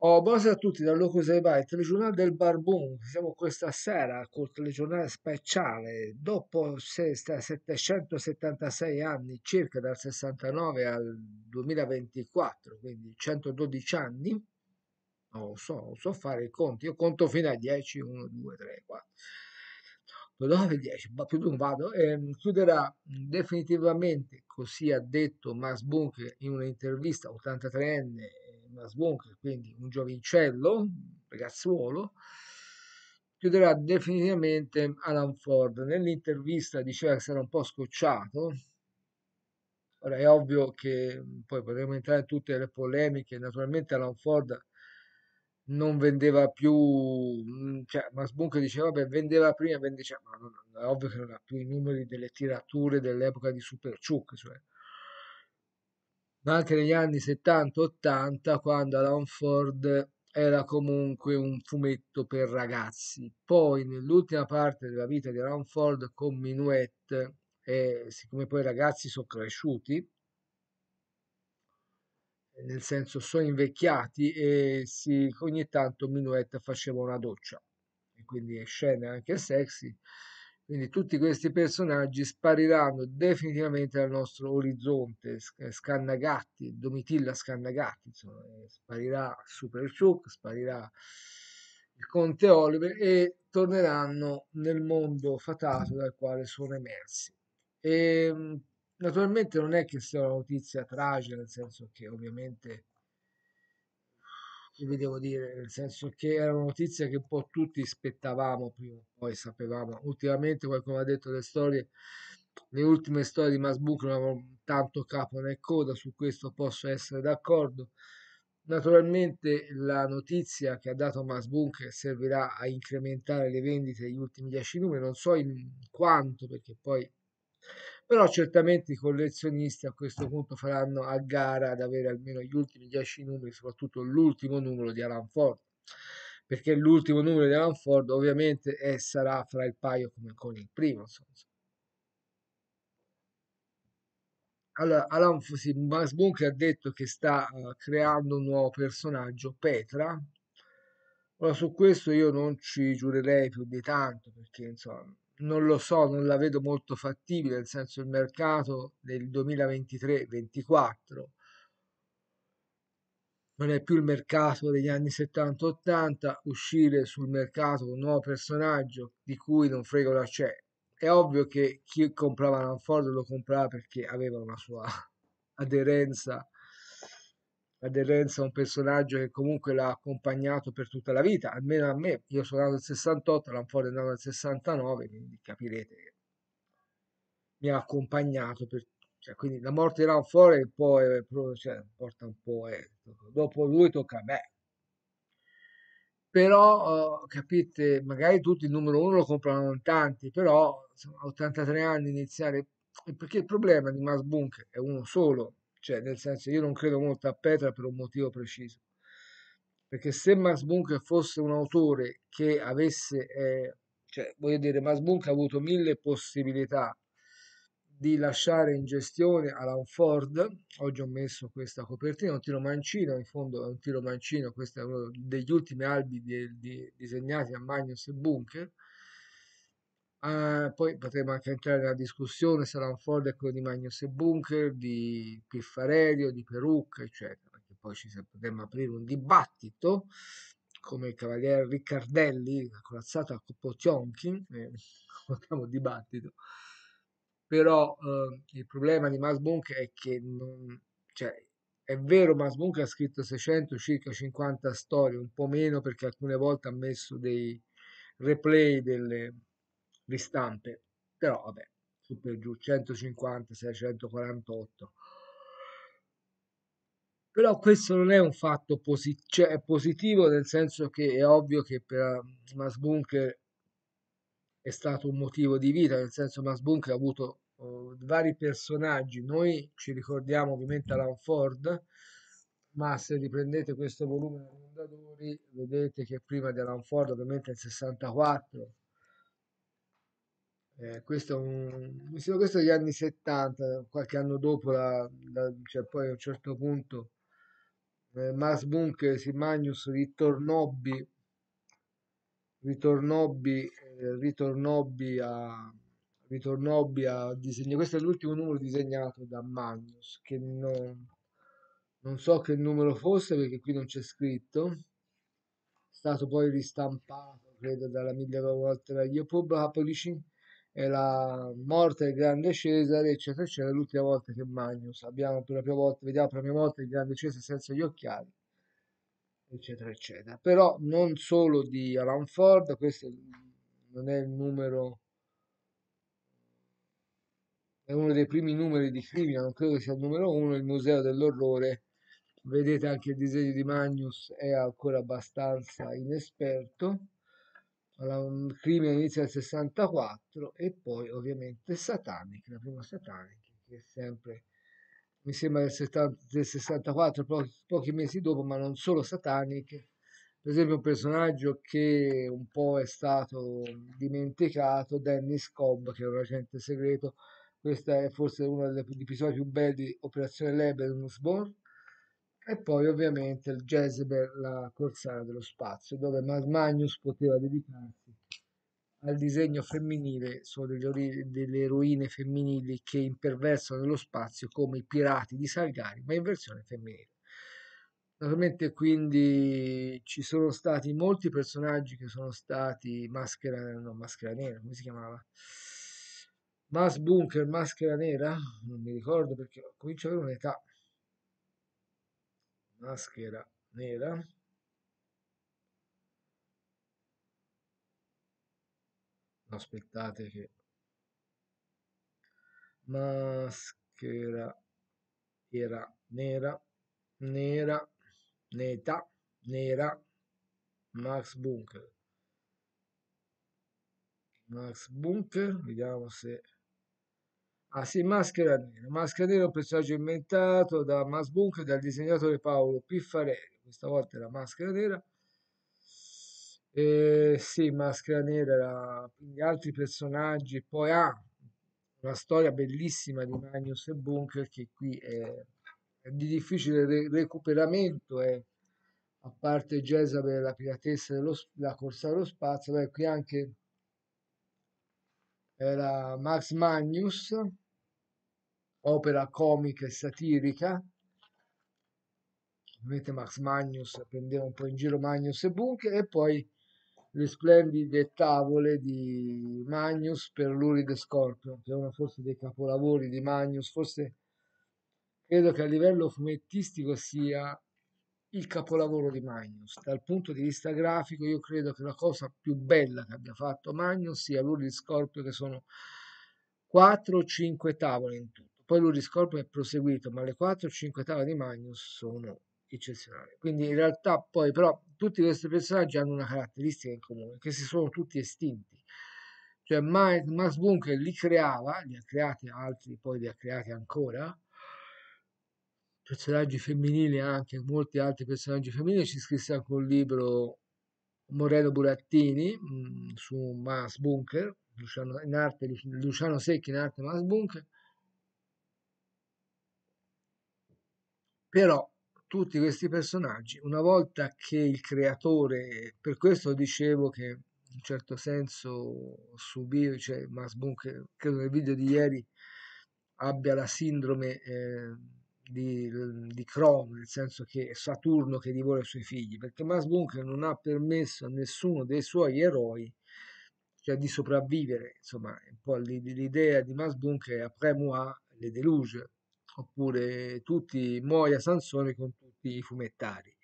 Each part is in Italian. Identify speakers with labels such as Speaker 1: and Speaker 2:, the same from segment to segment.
Speaker 1: Oh, buonasera a tutti dal Locus Vai, telegiornale del Barboom. Siamo questa sera col telegiornale speciale. Dopo 776 anni, circa dal 69 al 2024, quindi 112 anni, non so, non so fare i conti. Io conto fino a 10, 1, 2, 3, 4. 9, 10, ma più di un vado, ehm, chiuderà definitivamente, così ha detto Max Bunker in un'intervista, 83enne, una sbonca, quindi un giovincello, un ragazzuolo, chiuderà definitivamente Alan Ford. Nell'intervista diceva che sarà un po' scocciato. Ora è ovvio che mm, poi potremo entrare in tutte le polemiche, naturalmente Alan Ford non vendeva più, mm, cioè Max Bunker diceva vabbè vendeva prima, vendeva, cioè, ma non, è ovvio che non ha più i numeri delle tirature dell'epoca di Super Chuck, cioè anche negli anni 70-80 quando Alan Ford era comunque un fumetto per ragazzi. Poi nell'ultima parte della vita di Alan Ford con Minuet, eh, siccome poi i ragazzi sono cresciuti, nel senso sono invecchiati e si, ogni tanto Minuet faceva una doccia e quindi scene anche sexy quindi tutti questi personaggi spariranno definitivamente dal nostro orizzonte. Eh, Scannagatti, Domitilla Scannagatti, insomma, eh, sparirà Super Chuck, sparirà il conte Oliver e torneranno nel mondo fatato dal quale sono emersi. E, ehm, naturalmente non è che sia una notizia tragica, nel senso che ovviamente vi devo dire, nel senso che era una notizia che un po' tutti aspettavamo prima o poi, sapevamo. Ultimamente qualcuno ha detto le storie, le ultime storie di Masbook non avevano tanto capo né coda, su questo posso essere d'accordo. Naturalmente la notizia che ha dato Masbunker servirà a incrementare le vendite degli ultimi 10 numeri, non so in quanto, perché poi però certamente i collezionisti a questo punto faranno a gara ad avere almeno gli ultimi 10 numeri, soprattutto l'ultimo numero di Alan Ford, perché l'ultimo numero di Alan Ford ovviamente è, sarà fra il paio come con il primo. Insomma. Allora, Alan sì, Max Bunker ha detto che sta uh, creando un nuovo personaggio, Petra. Ora, su questo io non ci giurerei più di tanto, perché insomma non lo so, non la vedo molto fattibile, nel senso il mercato del 2023 2024 non è più il mercato degli anni 70-80, uscire sul mercato un nuovo personaggio di cui non frega la c'è. È ovvio che chi comprava Lanford lo comprava perché aveva una sua aderenza aderenza a un personaggio che comunque l'ha accompagnato per tutta la vita, almeno a me, io sono nato nel 68, l'Anfora è nato nel 69, quindi capirete che mi ha accompagnato per cioè, quindi la morte di Ranfore poi eh, cioè, porta un po' eh, dopo lui tocca a me però eh, capite magari tutti il numero uno lo comprano in tanti però a 83 anni iniziare perché il problema di Mass Bunker è uno solo cioè, nel senso, io non credo molto a Petra per un motivo preciso. Perché se Max Bunker fosse un autore che avesse, eh, cioè, voglio dire, Max Bunker ha avuto mille possibilità di lasciare in gestione Alan Ford. Oggi ho messo questa copertina, un tiro mancino, in fondo è un tiro mancino, questo è uno degli ultimi albi di, di, disegnati a Magnus e Bunker eh, poi potremmo anche entrare nella discussione se Lanford è quello di Magnus e Bunker, di Piffarelio, di Perucca, eccetera, perché poi ci potremmo aprire un dibattito come il cavaliere Riccardelli, corazzata a Potionkin, eh, un dibattito. Però eh, il problema di Max Bunker è che non, cioè, è vero, Max Bunker ha scritto 600, circa 50 storie, un po' meno perché alcune volte ha messo dei replay delle, ristampe, però vabbè, su per giù 150, 648. Però questo non è un fatto posi- cioè è positivo, nel senso che è ovvio che per ehm, Mas Bunker è stato un motivo di vita, nel senso Mas Bunker ha avuto uh, vari personaggi. Noi ci ricordiamo ovviamente Alan Ford, ma se riprendete questo volume dei Mondadori vedete che prima di Alan Ford ovviamente nel 64 eh, questo, è un, questo degli anni 70, qualche anno dopo, la, la, cioè poi a un certo punto eh, Mars Bunker, Simagnus, ritornobbi, ritornobbi, eh, ritornobbi a ritornobbi a disegnare. Questo è l'ultimo numero disegnato da Magnus, che non, non so che numero fosse perché qui non c'è scritto. È stato poi ristampato, credo, dalla Miglia volte da Jacob Capolicin e la morte del grande Cesare, eccetera, eccetera, l'ultima volta che Magnus abbiamo per la prima volta, vediamo per la prima volta il grande Cesare senza gli occhiali, eccetera, eccetera. Però non solo di Alan Ford, questo non è il numero, è uno dei primi numeri di Crimina, non credo che sia il numero uno, il Museo dell'Orrore. Vedete anche il disegno di Magnus è ancora abbastanza inesperto un crimine inizia nel 64 e poi ovviamente Satanic, la prima Satanic, che è sempre, mi sembra del, 64, pochi, pochi, mesi dopo, ma non solo Satanic, per esempio un personaggio che un po' è stato dimenticato, Dennis Cobb, che è un agente segreto, questo è forse uno degli episodi più belli di Operazione Lebenusborn, e poi ovviamente il Jezebel, la corsara dello spazio, dove Mad Magnus poteva dedicarsi al disegno femminile sono delle, delle, eroine femminili che imperversano nello spazio come i pirati di Salgari, ma in versione femminile. Naturalmente quindi ci sono stati molti personaggi che sono stati maschera, no, maschera nera, come si chiamava? Mas Bunker, maschera nera, non mi ricordo perché comincio ad avere un'età maschera nera aspettate che maschera era nera nera neta nera max bunker max bunker vediamo se Ah sì, Maschera Nera. Maschera Nera è un personaggio inventato da Max e dal disegnatore Paolo Piffarelli. Questa volta era Maschera Nera. E, sì, Maschera Nera era quindi altri personaggi. Poi ha ah, una storia bellissima di Magnus e Bunker che qui è, è di difficile re- recuperamento. È, eh. a parte Jezabel, la piratessa della corsa allo spazio, beh, qui anche era Max Magnus, opera comica e satirica. Ovviamente Max Magnus prendeva un po' in giro Magnus e Bunker e poi le splendide tavole di Magnus per l'Uride Scorpio, che è forse dei capolavori di Magnus, forse credo che a livello fumettistico sia il capolavoro di Magnus. Dal punto di vista grafico, io credo che la cosa più bella che abbia fatto Magnus sia l'Uri Scorpio, che sono 4 o 5 tavole in tutto. Poi l'Uri Scorpio è proseguito, ma le 4 o 5 tavole di Magnus sono eccezionali. Quindi in realtà poi però tutti questi personaggi hanno una caratteristica in comune, che si sono tutti estinti. Cioè Max Bunker li creava, li ha creati altri, poi li ha creati ancora, personaggi femminili anche, molti altri personaggi femminili, ci scrisse anche un libro Moreno Burattini mh, mm, su Mas Bunker, Luciano, in arte, Luciano Secchi in arte Mas Bunker, però tutti questi personaggi, una volta che il creatore, per questo dicevo che in certo senso subì cioè Mas Bunker, credo nel video di ieri abbia la sindrome... Eh, di, di Crono, nel senso che è Saturno che divora i suoi figli, perché Max Bunker non ha permesso a nessuno dei suoi eroi cioè, di sopravvivere. Insomma, un po' l'idea di Max Bunker è après moi le deluge, oppure tutti muoia Sansone con tutti i fumettari.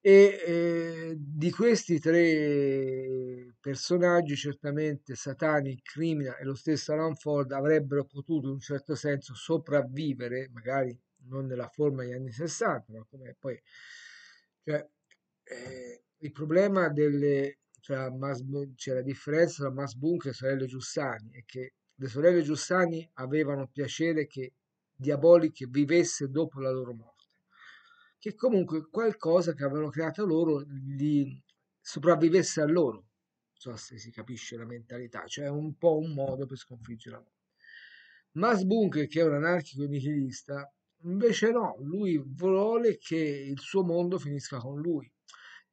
Speaker 1: E eh, di questi tre personaggi, certamente Satani, Crimina e lo stesso Alan Ford avrebbero potuto in un certo senso sopravvivere, magari non nella forma degli anni 60, ma come poi... Cioè, eh, il problema delle, tra Mas, cioè la differenza tra Mas Bunker e Sorelle Giussani è che le sorelle Giussani avevano piacere che Diabolic vivesse dopo la loro morte che comunque qualcosa che avevano creato loro gli sopravvivesse a loro. Non so se si capisce la mentalità, cioè un po' un modo per sconfiggere la morte. Max Bunker, che è un anarchico nichilista, invece no, lui vuole che il suo mondo finisca con lui,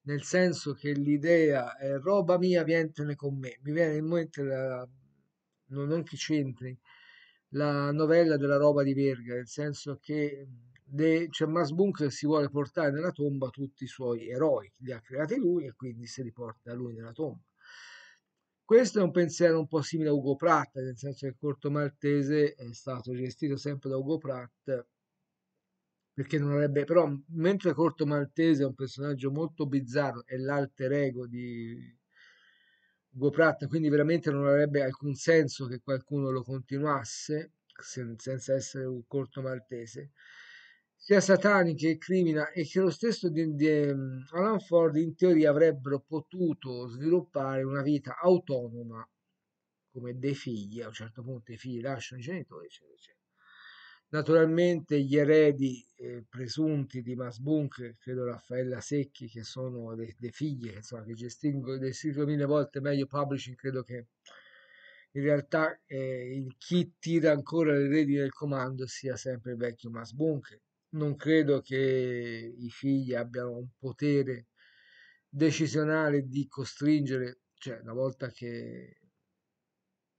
Speaker 1: nel senso che l'idea è roba mia, vientene con me. Mi viene in mente la, non che c'entri, la novella della roba di Verga, nel senso che De, cioè Max Bunker si vuole portare nella tomba tutti i suoi eroi, li ha creati lui e quindi se li porta lui nella tomba. Questo è un pensiero un po' simile a Ugo Pratt, nel senso che il corto maltese è stato gestito sempre da Ugo Pratt, perché non avrebbe, però mentre il corto maltese è un personaggio molto bizzarro, è l'alter ego di Ugo Pratt, quindi veramente non avrebbe alcun senso che qualcuno lo continuasse senza essere un corto maltese sia sataniche che crimina e che lo stesso di, di, ehm, Alan Ford in teoria avrebbero potuto sviluppare una vita autonoma come dei figli, a un certo punto i figli lasciano i genitori, eccetera, eccetera. Naturalmente gli eredi eh, presunti di Masbunk, credo Raffaella Secchi, che sono dei, dei figli insomma, che gestiscono, gestiscono mille volte meglio Publishing, credo che in realtà eh, chi tira ancora le redini del comando sia sempre il vecchio Masbunker non credo che i figli abbiano un potere decisionale di costringere, cioè una volta che,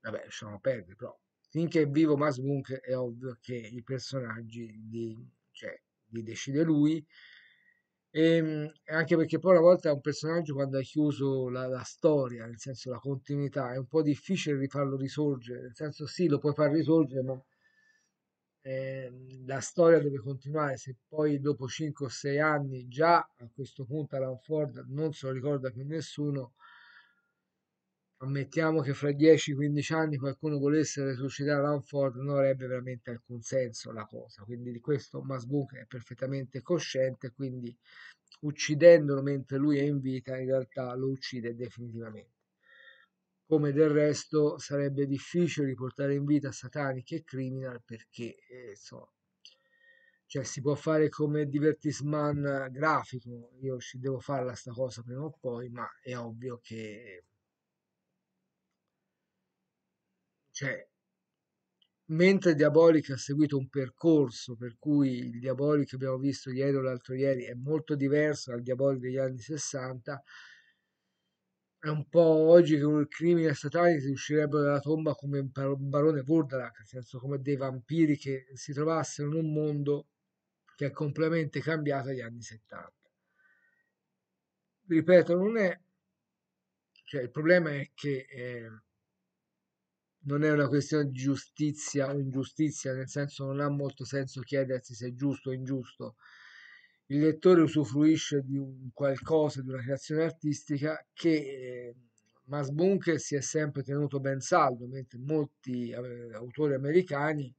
Speaker 1: vabbè, lasciamo perdere, però finché è vivo Mas Munch è ovvio che i personaggi li, cioè, li decide lui, e, ehm, anche perché poi una volta è un personaggio quando ha chiuso la, la, storia, nel senso la continuità, è un po' difficile rifarlo risorgere, nel senso sì, lo puoi far risorgere, ma Ehm, la storia deve continuare se poi dopo 5 o 6 anni già a questo punto Alan Ford non se lo ricorda più nessuno ammettiamo che fra 10-15 anni qualcuno volesse resuscitare Alan Ford non avrebbe veramente alcun senso la cosa quindi di questo Masbook è perfettamente cosciente quindi uccidendolo mentre lui è in vita in realtà lo uccide definitivamente come del resto sarebbe difficile riportare in vita Satanic e Criminal perché eh, insomma, cioè si può fare come divertisman grafico, io ci devo farla sta cosa prima o poi, ma è ovvio che cioè, mentre Diabolic ha seguito un percorso per cui il Diabolic che abbiamo visto ieri o l'altro ieri è molto diverso dal Diabolic degli anni 60, è un po' oggi che crimine statale statali uscirebbero dalla tomba come un barone Vurdarak, nel senso come dei vampiri che si trovassero in un mondo che è completamente cambiato agli anni 70. Ripeto, non è... Cioè, il problema è che eh, non è una questione di giustizia o ingiustizia, nel senso non ha molto senso chiedersi se è giusto o ingiusto, il lettore usufruisce di un qualcosa, di una creazione artistica che eh, Max Bunker si è sempre tenuto ben saldo, mentre molti eh, autori americani,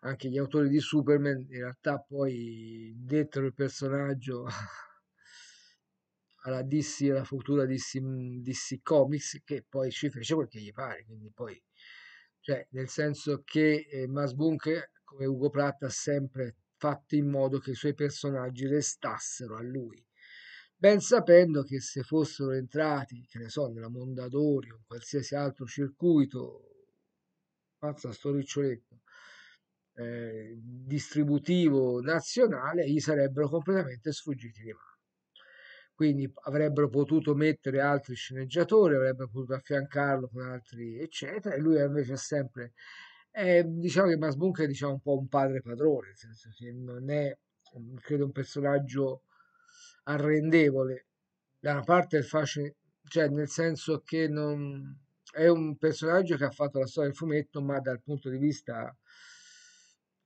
Speaker 1: anche gli autori di Superman, in realtà poi dettero il personaggio alla DC, alla futura DC, DC Comics, che poi ci fece quel che gli pare, quindi poi, cioè, nel senso che eh, Max Bunker, come Ugo Pratt, ha sempre fatto in modo che i suoi personaggi restassero a lui, ben sapendo che se fossero entrati, che ne so, nella Mondadori o in qualsiasi altro circuito, mazza sto riccioletto, eh, distributivo nazionale, gli sarebbero completamente sfuggiti di mano quindi avrebbero potuto mettere altri sceneggiatori, avrebbero potuto affiancarlo con altri, eccetera, e lui invece ha sempre eh, diciamo che Mas Bunker diciamo, è diciamo, un po' un padre padrone, nel senso che non è, credo, un personaggio arrendevole. Da una parte il fascino, cioè nel senso che non, è un personaggio che ha fatto la storia del fumetto, ma dal punto di vista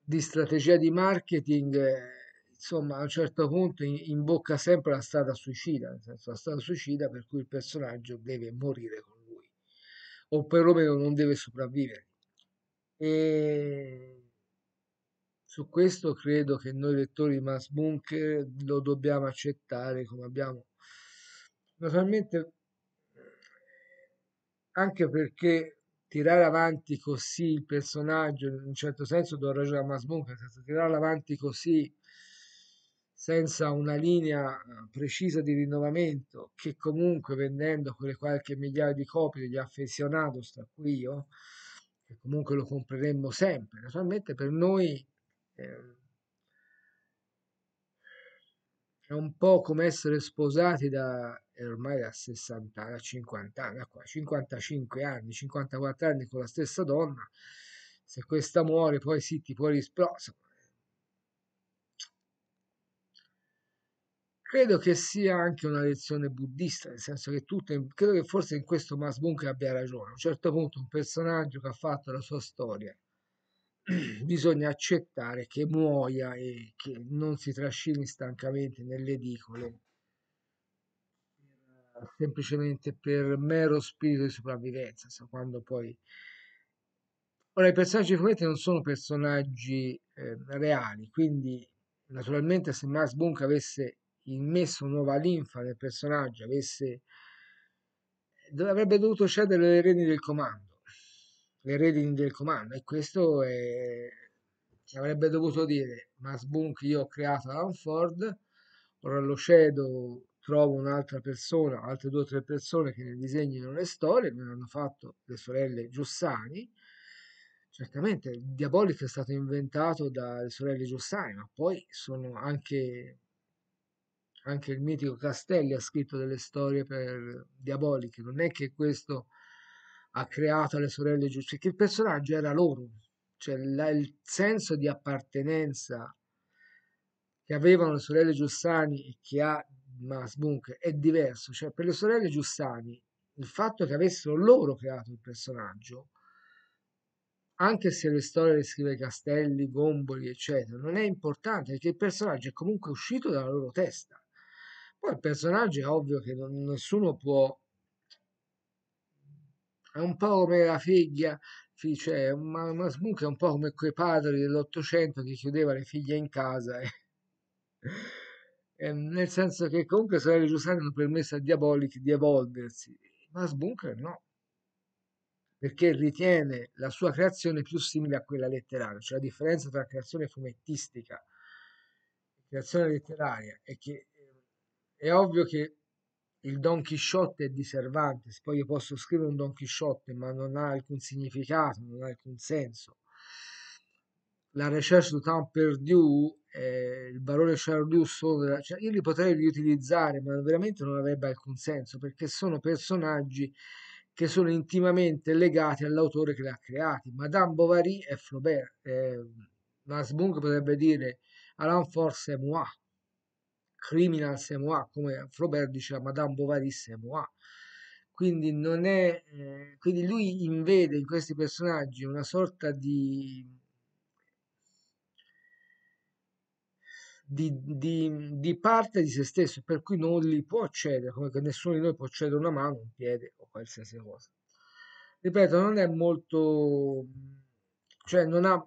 Speaker 1: di strategia di marketing, eh, insomma, a un certo punto imbocca sempre la strada suicida, nel senso la strada suicida per cui il personaggio deve morire con lui, o perlomeno non deve sopravvivere e su questo credo che noi lettori di Mass Bunker lo dobbiamo accettare come abbiamo naturalmente anche perché tirare avanti così il personaggio in un certo senso do ragione a Mass Bunker senso, tirare avanti così senza una linea eh, precisa di rinnovamento che comunque vendendo quelle qualche migliaia di copie di affezionato sta qui io oh, che comunque lo compreremmo sempre. Naturalmente per noi eh, è un po' come essere sposati da ormai da 60 anni, ecco, a 50 anni, a 55 anni, 54 anni con la stessa donna. Se questa muore, poi sì, ti puoi rispondere. credo che sia anche una lezione buddista, nel senso che tutto, credo che forse in questo Mas Bunker abbia ragione. A un certo punto un personaggio che ha fatto la sua storia, bisogna accettare che muoia e che non si trascini stancamente nelle edicole eh, semplicemente per mero spirito di sopravvivenza, quando poi... Ora, i personaggi di fumetti non sono personaggi eh, reali, quindi naturalmente se Max Bunk avesse immesso nuova linfa nel personaggio, avesse, avrebbe dovuto cedere le redini del comando, le redini del comando, e questo è, avrebbe dovuto dire, ma Sbunk io ho creato Alan Ford, ora lo cedo, trovo un'altra persona, altre due o tre persone che ne disegnano le storie, me l'hanno fatto le sorelle Giussani, certamente Diabolic è stato inventato dalle sorelle Giussani, ma poi sono anche anche il mitico Castelli ha scritto delle storie per diaboliche, non è che questo ha creato le sorelle giuste, che il personaggio era loro, cioè la, il senso di appartenenza che avevano le sorelle Giussani e che ha Mas Bunker è diverso, cioè per le sorelle Giussani il fatto che avessero loro creato il personaggio anche se le storie le scrive Castelli, Gomboli, eccetera, non è importante perché il personaggio è comunque uscito dalla loro testa. Poi personaggi è ovvio che non, nessuno può... È un po' come la figlia, cioè ma, ma Smook è un po' come quei padri dell'Ottocento che chiudeva le figlie in casa. E... e nel senso che comunque Sorelle Giuseppe hanno permesso a Diabolic di evolversi, ma Sbunker no perché ritiene la sua creazione più simile a quella letteraria, cioè la differenza tra creazione fumettistica e creazione letteraria è che è ovvio che il Don Chisciotte è di Cervantes, poi io posso scrivere un Don Chisciotte, ma non ha alcun significato, non ha alcun senso. La Recherche du Temps Perdu, eh, il Barone Charlieu della, cioè io li potrei riutilizzare, ma veramente non avrebbe alcun senso, perché sono personaggi che sono intimamente legati all'autore che li ha creati. Madame Bovary e Flaubert. Eh, Masbung potrebbe dire Alain Force et moi, criminal c'est moi, come Flaubert diceva Madame Bovary c'est moi. Quindi, non è, eh, quindi lui invede in questi personaggi una sorta di, di, di, di, parte di se stesso, per cui non li può cedere, come che nessuno di noi può cedere una mano, un piede o qualsiasi cosa. Ripeto, non è molto, cioè non ha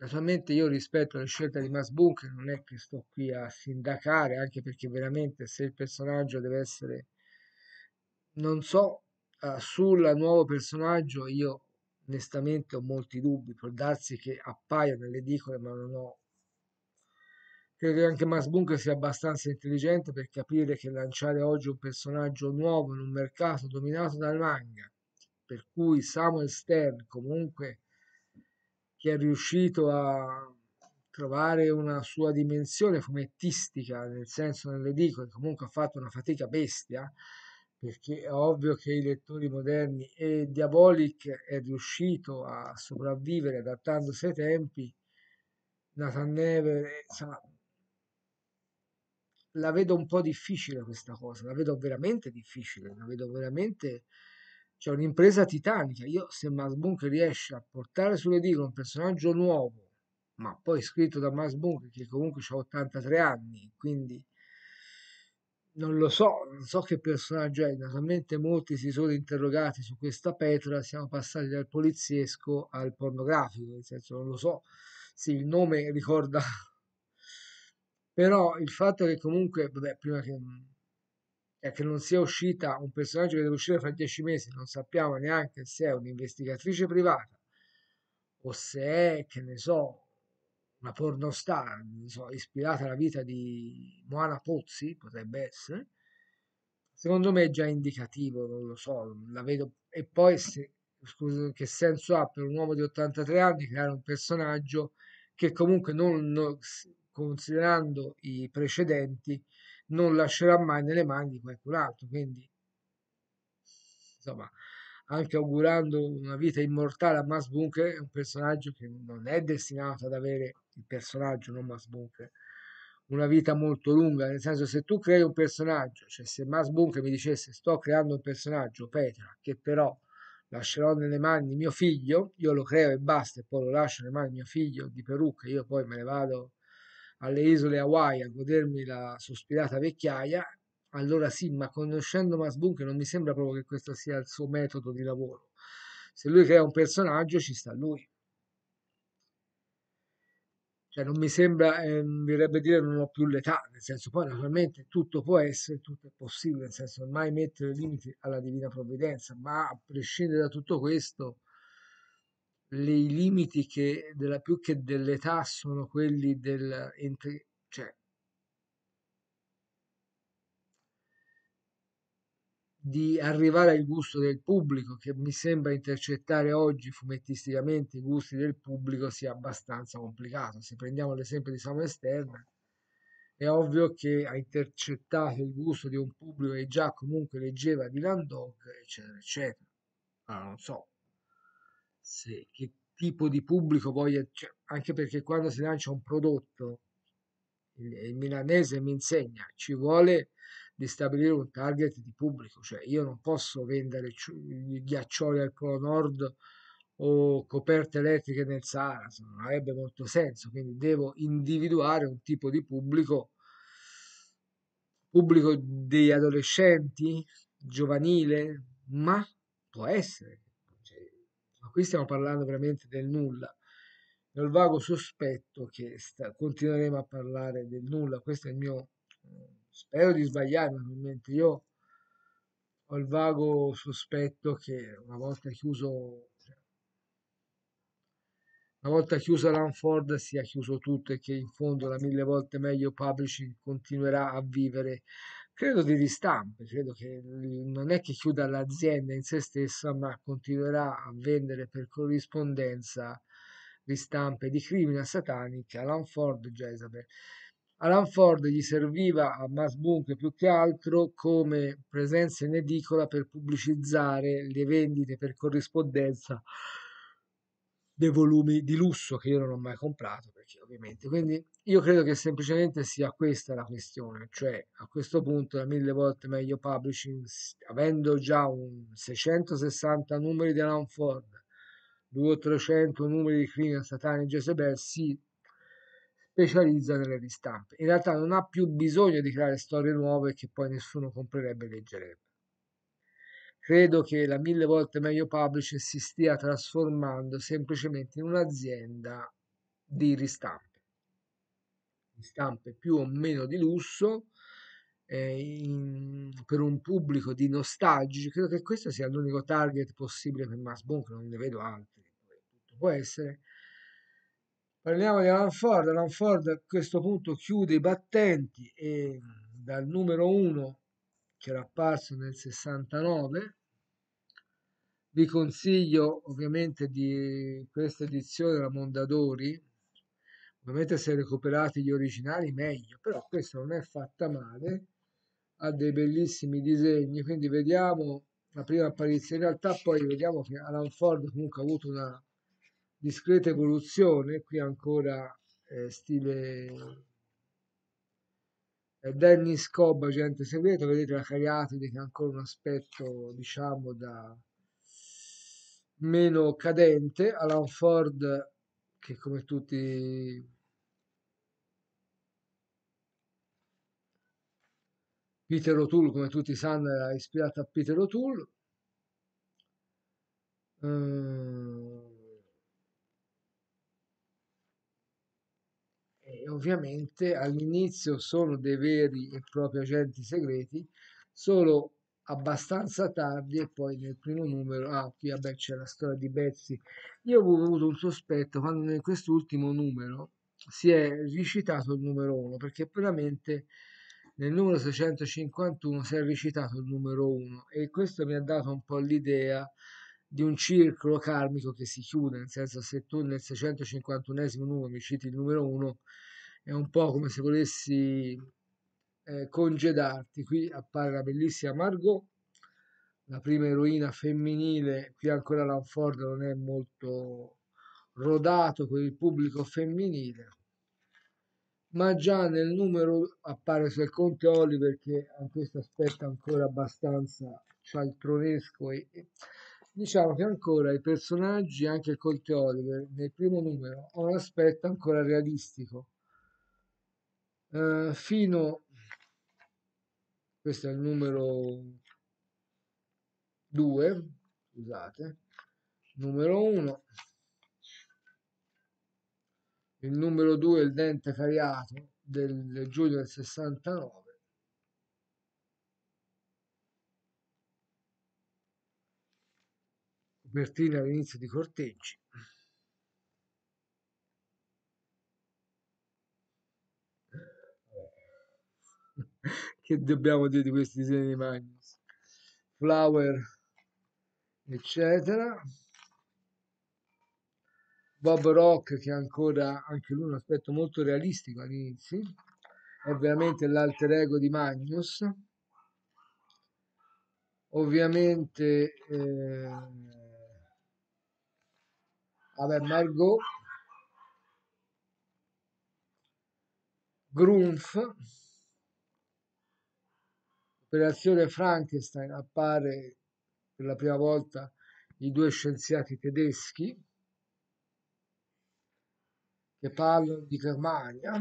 Speaker 1: Naturalmente io rispetto alla scelta di Mass Bunker non è che sto qui a sindacare, anche perché veramente se il personaggio deve essere, non so, uh, sul nuovo personaggio io onestamente ho molti dubbi, può darsi che appaia nelle edicole ma non ho... Credo che anche Mass Bunker sia abbastanza intelligente per capire che lanciare oggi un personaggio nuovo in un mercato dominato dal manga, per cui Samuel Stern comunque che è riuscito a trovare una sua dimensione fumettistica, nel senso non le dico che comunque ha fatto una fatica bestia, perché è ovvio che i lettori moderni e Diabolic è riuscito a sopravvivere adattandosi ai tempi, Nathan Neve, eh, insomma, la vedo un po' difficile questa cosa, la vedo veramente difficile, la vedo veramente cioè un'impresa titanica. Io se Max riesce a portare sulle digole un personaggio nuovo, ma poi scritto da Max che comunque ha 83 anni, quindi non lo so, non so che personaggio è, naturalmente molti si sono interrogati su questa petola, siamo passati dal poliziesco al pornografico, nel senso non lo so, sì, il nome ricorda, però il fatto che comunque, vabbè, prima che è che non sia uscita un personaggio che deve uscire fra dieci mesi, non sappiamo neanche se è un'investigatrice privata o se è, che ne so, una pornostar, so, ispirata alla vita di Moana Pozzi, potrebbe essere, secondo me è già indicativo, non lo so, la vedo, e poi se, scusa, che senso ha per un uomo di 83 anni creare un personaggio che comunque non, non considerando i precedenti, non lascerà mai nelle mani di qualcun altro. Quindi, insomma, anche augurando una vita immortale a Mass Bunker, è un personaggio che non è destinato ad avere il personaggio, non Mass Bunker, una vita molto lunga. Nel senso, se tu crei un personaggio, cioè se Mass Bunker mi dicesse sto creando un personaggio, Petra, che però lascerò nelle mani di mio figlio, io lo creo e basta, e poi lo lascio nelle mani di mio figlio di Perucca, io poi me ne vado alle isole Hawaii a godermi la sospirata vecchiaia, allora sì, ma conoscendo Max Bunker non mi sembra proprio che questo sia il suo metodo di lavoro. Se lui crea un personaggio, ci sta lui. Cioè, non mi sembra, eh, verrebbe dire non ho più l'età, nel senso poi naturalmente tutto può essere, tutto è possibile, nel senso ormai mettere limiti alla divina provvidenza, ma a prescindere da tutto questo, le, i limiti che della, più che dell'età sono quelli del cioè, di arrivare al gusto del pubblico che mi sembra intercettare oggi fumettisticamente i gusti del pubblico sia abbastanza complicato se prendiamo l'esempio di Samuel Stern è ovvio che ha intercettato il gusto di un pubblico che già comunque leggeva Dylan Dog eccetera eccetera ma ah, non so se, che tipo di pubblico voglia, cioè, anche perché quando si lancia un prodotto, il, il milanese mi insegna, ci vuole di stabilire un target di pubblico, cioè io non posso vendere ghiaccioli al Polo Nord o coperte elettriche nel Sahara, non avrebbe molto senso, quindi devo individuare un tipo di pubblico, pubblico di adolescenti, giovanile, ma può essere Ecco, qui stiamo parlando veramente del nulla. Ho il vago sospetto che sta, continueremo a parlare del nulla, questo è il mio... Eh, spero di sbagliarmi ovviamente, io ho il vago sospetto che una volta chiuso cioè, una volta chiusa l'Anford sia chiuso tutto e che in fondo la mille volte meglio publishing continuerà a vivere credo di ristampe, credo che non è che chiuda l'azienda in se stessa, ma continuerà a vendere per corrispondenza ristampe di Crimina Satanica, Alan Ford e Jezabel. Alan Ford gli serviva a Mass Bunk più che altro come presenza in edicola per pubblicizzare le vendite per corrispondenza dei volumi di lusso che io non ho mai comprato, perché ovviamente. Quindi io credo che semplicemente sia questa la questione, cioè a questo punto è mille volte meglio publishing, avendo già un 660 numeri di Alan Ford, 200-300 numeri di Clean, Satani e Jezebel, si specializza nelle ristampe. In realtà non ha più bisogno di creare storie nuove che poi nessuno comprerebbe e leggerebbe credo che la mille volte meglio Publish si stia trasformando semplicemente in un'azienda di ristampe, ristampe più o meno di lusso eh, in, per un pubblico di nostalgici. Credo che questo sia l'unico target possibile per Mass Bunk, non ne vedo altri. Tutto può essere. Parliamo di Alan Ford. Alan Ford a questo punto chiude i battenti e dal numero 1 che era apparso nel 69 vi consiglio ovviamente di questa edizione della Mondadori, ovviamente se recuperate gli originali meglio, però questa non è fatta male, ha dei bellissimi disegni, quindi vediamo la prima apparizione, in realtà poi vediamo che Alan Ford comunque ha avuto una discreta evoluzione, qui ancora eh, stile eh, Dennis Cobb, agente segreto, vedete la cariatide che ha ancora un aspetto diciamo da meno cadente, Alan Ford che come tutti Peter O'Toole, come tutti sanno, era ispirato a Peter O'Toole. Ehm, e ovviamente all'inizio sono dei veri e propri agenti segreti, solo abbastanza tardi e poi nel primo numero, ah qui vabbè c'è la storia di Betsy, io avevo avuto un sospetto quando in quest'ultimo numero si è ricitato il numero 1 perché veramente nel numero 651 si è recitato il numero 1 e questo mi ha dato un po' l'idea di un circolo karmico che si chiude, nel senso se tu nel 651 numero mi citi il numero 1 è un po' come se volessi eh, congedarti. Qui appare la bellissima Margot, la prima eroina femminile. Qui ancora Lanford non è molto rodato per il pubblico femminile. Ma già nel numero appare sul Conte Oliver che ha questo aspetto ancora abbastanza cialtronesco e, e diciamo che ancora i personaggi, anche il Conte Oliver, nel primo numero ha un aspetto ancora realistico. Eh, fino questo è il numero 2, scusate, numero 1, il numero 2 è il dente cariato del, del giugno del 69, copertina all'inizio di corteggi che dobbiamo dire di questi disegni di Magnus Flower eccetera Bob Rock che ancora anche lui un aspetto molto realistico all'inizio è veramente l'alter ego di Magnus ovviamente eh, vabbè Margot Grunf Operazione Frankenstein appare per la prima volta i due scienziati tedeschi che parlano di Germania.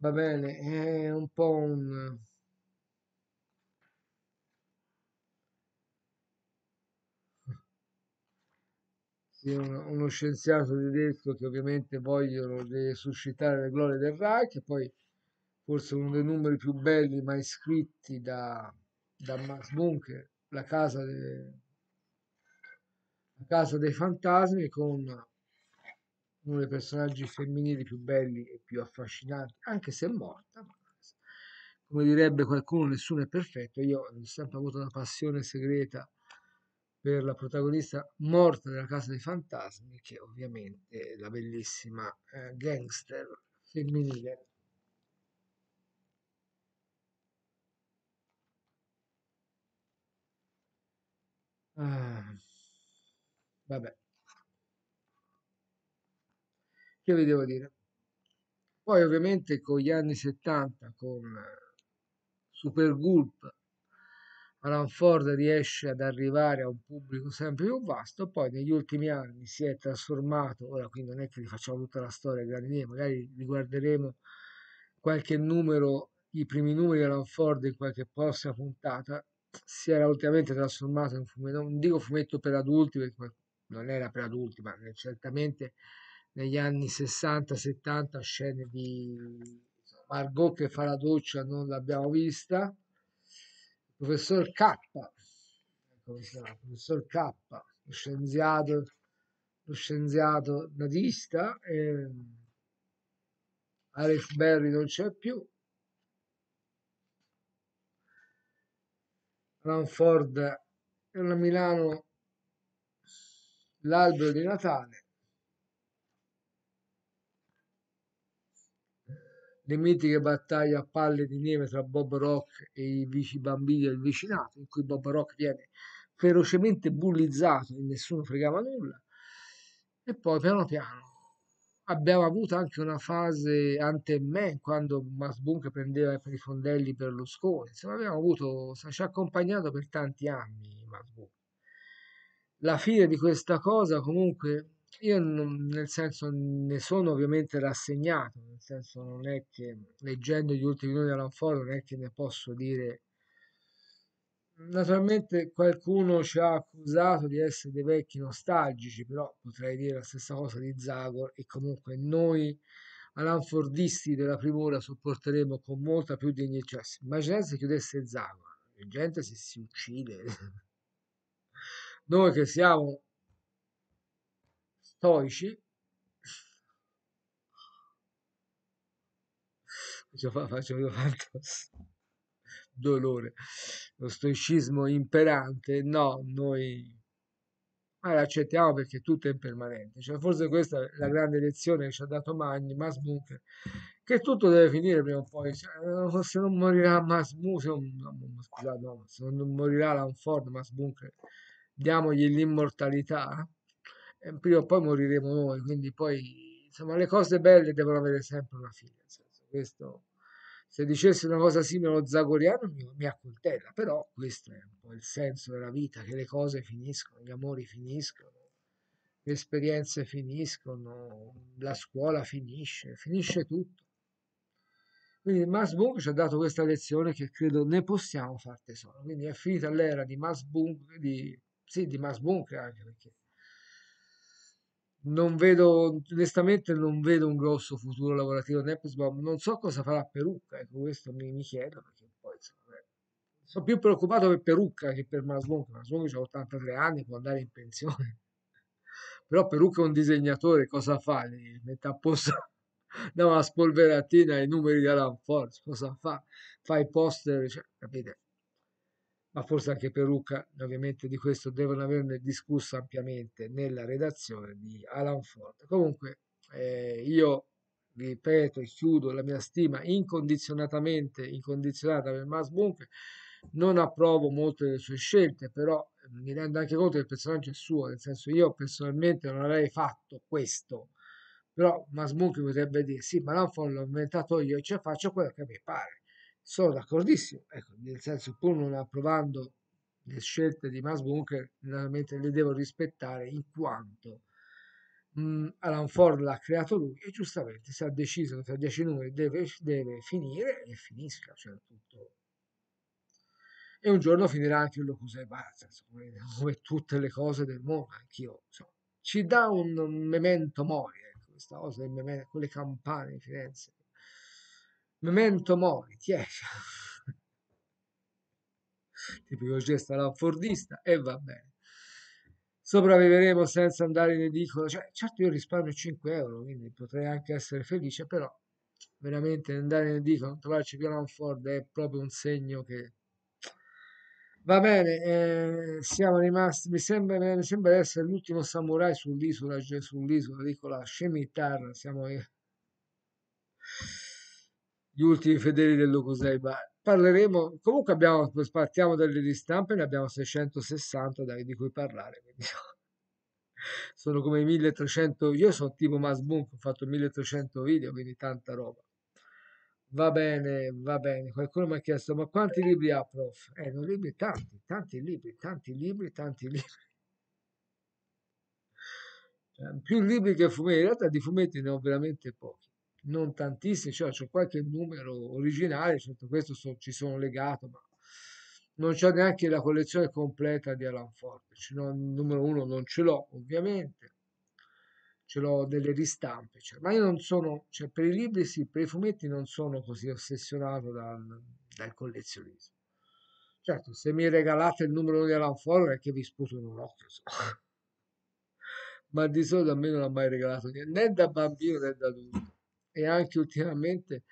Speaker 1: Va bene, è un po' un... Sì, uno, scienziato tedesco che ovviamente vogliono resuscitare le glorie del Reich e poi forse uno dei numeri più belli mai scritti da, da Max Bunker, la casa, de, la casa dei fantasmi con uno dei personaggi femminili più belli e più affascinanti, anche se è morta. Come direbbe qualcuno, nessuno è perfetto. Io ho sempre avuto una passione segreta per la protagonista morta della Casa dei Fantasmi, che ovviamente è la bellissima eh, gangster femminile Ah, vabbè. Che vi devo dire? Poi ovviamente con gli anni 70, con Super Gulp, Alan Ford riesce ad arrivare a un pubblico sempre più vasto, poi negli ultimi anni si è trasformato, ora qui non è che rifacciamo tutta la storia grandi idee, magari riguarderemo qualche numero, i primi numeri di Alan Ford in qualche prossima puntata, si era ultimamente trasformato in un fumetto, non dico fumetto per adulti perché non era per adulti, ma certamente negli anni 60-70 scene di Margot che fa la doccia non l'abbiamo vista. Il professor K, ecco come si chiama? Professor K, lo scienziato, lo scienziato nazista. Eh, Alex Berry non c'è più, Ranford e una Milano l'albero di Natale. Le mitiche battaglie a palle di neve tra Bob Rock e i vici bambini del vicinato, in cui Bob Rock viene ferocemente bullizzato e nessuno fregava nulla. E poi piano piano abbiamo avuto anche una fase ante me quando Masbunke prendeva per i fondelli Berlusconi, insomma abbiamo avuto, ci ha accompagnato per tanti anni Masbunke. La fine di questa cosa comunque io non, nel senso ne sono ovviamente rassegnato, nel senso non è che leggendo gli ultimi giorni della Lanforo non è che ne posso dire Naturalmente qualcuno ci ha accusato di essere dei vecchi nostalgici, però potrei dire la stessa cosa di Zagor e comunque noi alanfordisti della primora sopporteremo con molta più dignità. Cioè, immaginate se chiudesse Zagor, la gente si, si uccide. noi che siamo stoici, faccio, faccio, faccio, dolore, lo stoicismo imperante, no, noi ma la accettiamo perché tutto è impermanente. Cioè, forse questa è la grande lezione che ci ha dato Magni, Mas Munker, che tutto deve finire prima o poi. Cioè, se non morirà Mas Munker, no, se non morirà Lanford, Mas Munker, diamogli l'immortalità, e prima o poi moriremo noi. Quindi poi, insomma, le cose belle devono avere sempre una fine. Senso, questo se dicesse una cosa simile allo zagoriano mi, mi accoltella, però questo è un po' il senso della vita, che le cose finiscono, gli amori finiscono, le esperienze finiscono, la scuola finisce, finisce tutto. Quindi Max Bung ci ha dato questa lezione che credo ne possiamo far tesoro. Quindi è finita l'era di Max Bung, di, sì, di Max Bung anche perché non vedo, onestamente, non vedo un grosso futuro lavorativo a Nepesbaum. Non so cosa farà Perucca, ecco, questo mi, mi chiedo, perché poi insomma, eh, sono più preoccupato per Perucca che per Maslon, che ha 83 anni, può andare in pensione. Però Perucca è un disegnatore, cosa fa? Li mette a posto da una spolveratina i numeri di Alan Force, cosa fa? Fa i poster, cioè, capite? ma forse anche Perucca, ovviamente di questo devono averne discusso ampiamente nella redazione di Alan Ford. Comunque eh, io ripeto e chiudo la mia stima incondizionatamente, incondizionata per Mas Bunker, non approvo molte delle sue scelte, però eh, mi rendo anche conto che il personaggio è suo, nel senso io personalmente non avrei fatto questo, però Mas Bunker potrebbe dire sì, ma l'Anfon l'ho inventato io e cioè faccio quello che mi pare sono d'accordissimo, ecco, nel senso pur non approvando le scelte di Mas Bunker, naturalmente le devo rispettare in quanto mh, Alan Ford l'ha creato lui e giustamente se ha deciso che tra dieci numeri deve, deve finire e finisca, cioè tutto e un giorno finirà anche il Locusa e basta, insomma, come tutte le cose del mondo, anch'io. Insomma. Ci dà un memento mori, ecco, questa cosa del memento, quelle campane di Firenze. Memento mori, ti Tipico gesto alla fordista e va bene. Sopravviveremo senza andare in edicola. Cioè, certo io risparmio 5 euro, quindi potrei anche essere felice, però veramente andare in edicola, non trovarci più Alan Ford è proprio un segno che... Va bene, eh, siamo rimasti, mi sembra, mi sembra essere l'ultimo samurai sull'isola, sull'isola, dico la scemitarra, siamo... Eh gli ultimi fedeli del Lucusei, ma parleremo, comunque abbiamo, partiamo dalle ristampe, ne abbiamo 660 da, di cui parlare, quindi sono come 1300, io sono tipo Masbunk, ho fatto 1300 video, quindi tanta roba. Va bene, va bene, qualcuno mi ha chiesto, ma quanti libri ha prof? Eh, non libri, tanti, tanti libri, tanti libri, tanti libri più libri che fumetti, in realtà di fumetti ne ho veramente pochi non tantissimi, cioè c'è qualche numero originale, certo questo so, ci sono legato, ma non c'è neanche la collezione completa di Alan Forte, no, il numero uno non ce l'ho ovviamente, ce l'ho delle ristampe, cioè, ma io non sono, cioè, per i libri sì, per i fumetti non sono così ossessionato dal, dal collezionismo. Certo, se mi regalate il numero uno di Alan Forte è che vi sputo in un occhio, so. ma di solito a me non l'ha mai regalato niente, né da bambino né da adulto e anche ultimamente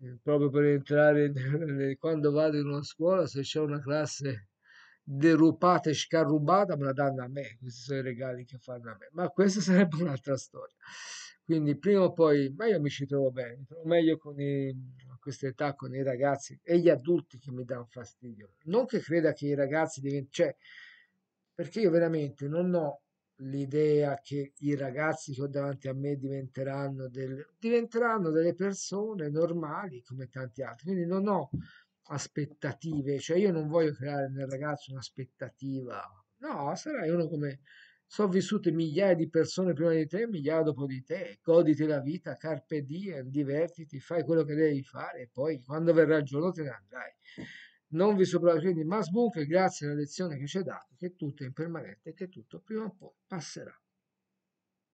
Speaker 1: eh, proprio per entrare quando vado in una scuola se c'è una classe derupata e scarrubata me la danno a me questi sono i regali che fanno a me ma questa sarebbe un'altra storia quindi prima o poi ma io mi ci trovo bene mi meglio con i, a questa età con i ragazzi e gli adulti che mi danno fastidio non che creda che i ragazzi diventino cioè perché io veramente non ho l'idea che i ragazzi che ho davanti a me diventeranno, del, diventeranno delle persone normali come tanti altri. Quindi non ho aspettative, cioè io non voglio creare nel ragazzo un'aspettativa, no, sarai uno come sono vissute migliaia di persone prima di te, migliaia dopo di te, goditi la vita, carpe diem, divertiti, fai quello che devi fare e poi quando verrà il giorno te ne andrai non vi sopravvive, quindi Mass grazie alla lezione che ci ha dato, che tutto è impermanente e che tutto prima o poi passerà.